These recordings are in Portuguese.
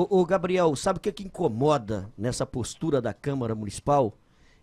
Ô, ô, Gabriel, sabe o que, é que incomoda nessa postura da Câmara Municipal?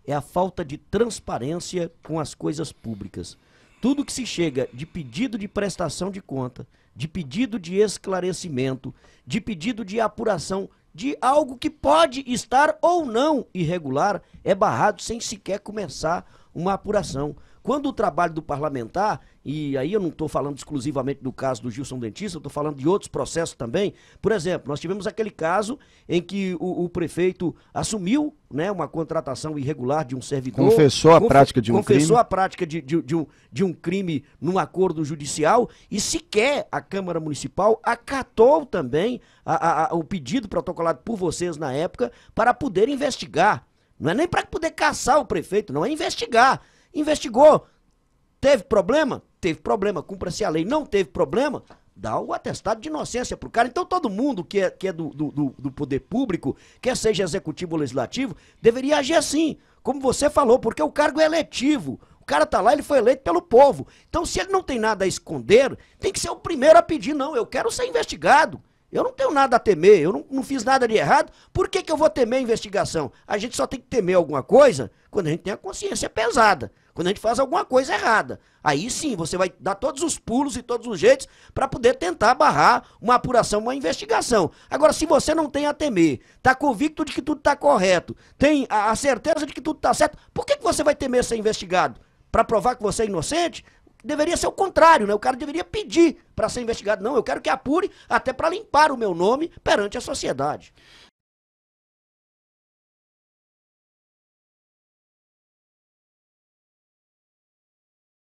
É a falta de transparência com as coisas públicas. Tudo que se chega de pedido de prestação de conta, de pedido de esclarecimento, de pedido de apuração de algo que pode estar ou não irregular, é barrado sem sequer começar uma apuração. Quando o trabalho do parlamentar, e aí eu não estou falando exclusivamente do caso do Gilson Dentista, eu estou falando de outros processos também. Por exemplo, nós tivemos aquele caso em que o, o prefeito assumiu né, uma contratação irregular de um servidor. Confessou a prática de um confessou crime. Confessou a prática de, de, de, um, de um crime num acordo judicial e sequer a Câmara Municipal acatou também a, a, a, o pedido protocolado por vocês na época para poder investigar não é nem para poder caçar o prefeito, não é investigar. Investigou. Teve problema? Teve problema. Cumpra-se a lei. Não teve problema? Dá o atestado de inocência pro cara. Então todo mundo que é, que é do, do, do poder público, quer seja executivo ou legislativo, deveria agir assim. Como você falou, porque o cargo é eletivo. O cara tá lá, ele foi eleito pelo povo. Então, se ele não tem nada a esconder, tem que ser o primeiro a pedir, não. Eu quero ser investigado. Eu não tenho nada a temer, eu não, não, fiz nada de errado, por que, que eu vou temer a investigação? A gente só tem que temer alguma coisa quando a gente tem a consciência pesada, quando a gente faz alguma coisa errada. Aí sim, você vai dar todos os pulos e todos os jeitos para poder tentar barrar uma apuração, uma investigação. Agora, se você não tem a temer, está convicto de que tudo está correto, tem a, a certeza de que tudo está certo, por que, que você vai temer ser investigado? Para provar que você é inocente? deveria ser o contrário, né? O cara deveria pedir para ser investigado. Não, eu quero que apure até para limpar o meu nome perante a sociedade.